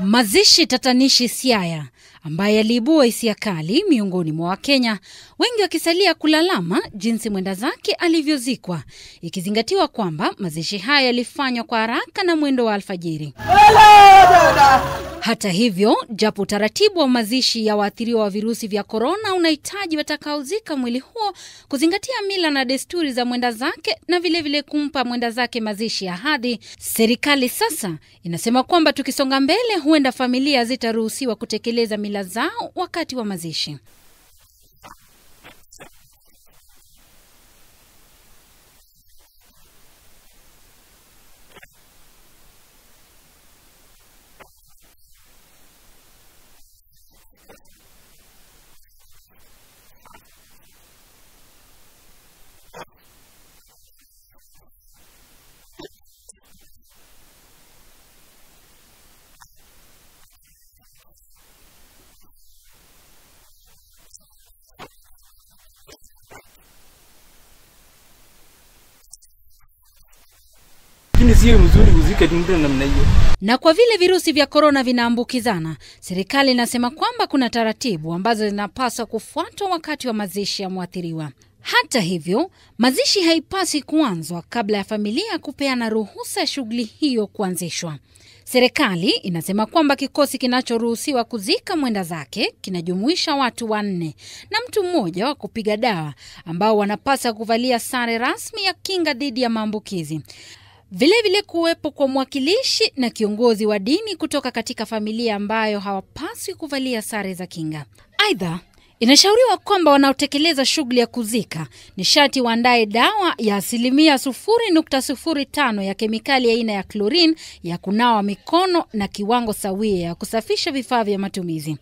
Mazishi tatanishi Siaya ambaye aliibua hisia kali miongoni mwa Wakenya, wengi wakisalia kulalama jinsi mwenda zake alivyozikwa, ikizingatiwa kwamba mazishi haya yalifanywa kwa haraka na mwendo wa alfajiri. Hata hivyo, japo utaratibu wa mazishi ya waathiriwa wa virusi vya korona unahitaji watakaozika mwili huo kuzingatia mila na desturi za mwenda zake na vilevile vile kumpa mwenda zake mazishi ya hadhi, serikali sasa inasema kwamba tukisonga mbele, huenda familia zitaruhusiwa kutekeleza mila zao wakati wa mazishi. lakini sio mzuri kuzika mtu namna hiyo. Na kwa vile virusi vya korona vinaambukizana, serikali inasema kwamba kuna taratibu ambazo zinapaswa kufuatwa wakati wa mazishi ya mwathiriwa. Hata hivyo, mazishi haipasi kuanzwa kabla ya familia kupeana ruhusa ya shughuli hiyo kuanzishwa. Serikali inasema kwamba kikosi kinachoruhusiwa kuzika mwenda zake kinajumuisha watu wanne na mtu mmoja wa kupiga dawa ambao wanapasa kuvalia sare rasmi ya kinga dhidi ya maambukizi vilevile kuwepo kwa mwakilishi na kiongozi wa dini kutoka katika familia ambayo hawapaswi kuvalia sare za kinga. Aidha, Inashauriwa kwamba wanaotekeleza shughuli ya kuzika ni sharti waandaye dawa ya asilimia 0.05 ya kemikali aina ya, ya klorini ya kunawa mikono na kiwango sawia ya kusafisha vifaa vya matumizi.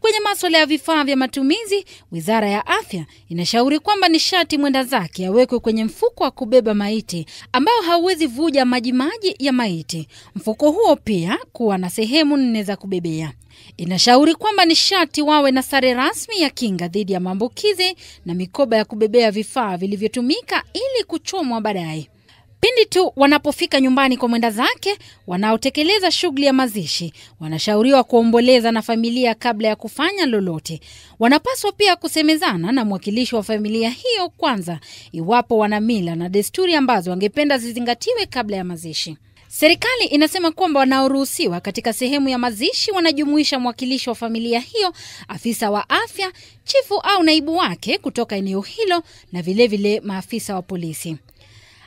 Kwenye maswala ya vifaa vya matumizi, wizara ya afya inashauri kwamba ni sharti mwenda zake awekwe kwenye mfuko wa kubeba maiti ambao hauwezi vuja majimaji ya maiti. Mfuko huo pia kuwa na sehemu nne za kubebea inashauri kwamba ni wawe na sare rasmi ya kinga dhidi ya maambukizi na mikoba ya kubebea vifaa vilivyotumika ili kuchomwa baadaye. Pindi tu wanapofika nyumbani kwa mwenda zake, wanaotekeleza shughuli ya mazishi wanashauriwa kuomboleza na familia kabla ya kufanya lolote. Wanapaswa pia kusemezana na mwakilishi wa familia hiyo kwanza, iwapo wana mila na desturi ambazo wangependa zizingatiwe kabla ya mazishi. Serikali inasema kwamba wanaoruhusiwa katika sehemu ya mazishi wanajumuisha mwakilishi wa familia hiyo, afisa wa afya, chifu au naibu wake kutoka eneo hilo na vilevile vile maafisa wa polisi.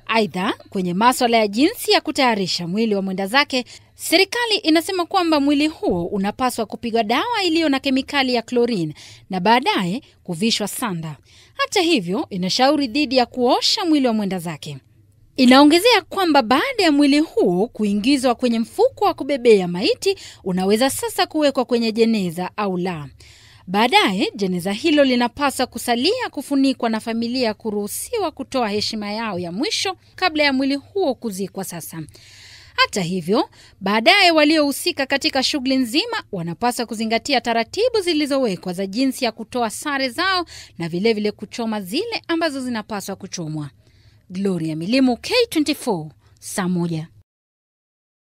Aidha, kwenye maswala ya jinsi ya kutayarisha mwili wa mwenda zake, serikali inasema kwamba mwili huo unapaswa kupigwa dawa iliyo na kemikali ya klorini na baadaye kuvishwa sanda. Hata hivyo, inashauri dhidi ya kuosha mwili wa mwenda zake. Inaongezea kwamba baada ya mwili huo kuingizwa kwenye mfuko wa kubebea maiti, unaweza sasa kuwekwa kwenye jeneza au la. Baadaye jeneza hilo linapaswa kusalia kufunikwa na familia kuruhusiwa kutoa heshima yao ya mwisho kabla ya mwili huo kuzikwa sasa. Hata hivyo, baadaye waliohusika katika shughuli nzima wanapaswa kuzingatia taratibu zilizowekwa za jinsi ya kutoa sare zao na vilevile vile kuchoma zile ambazo zinapaswa kuchomwa. Gloria Milimu, K24, saa moja.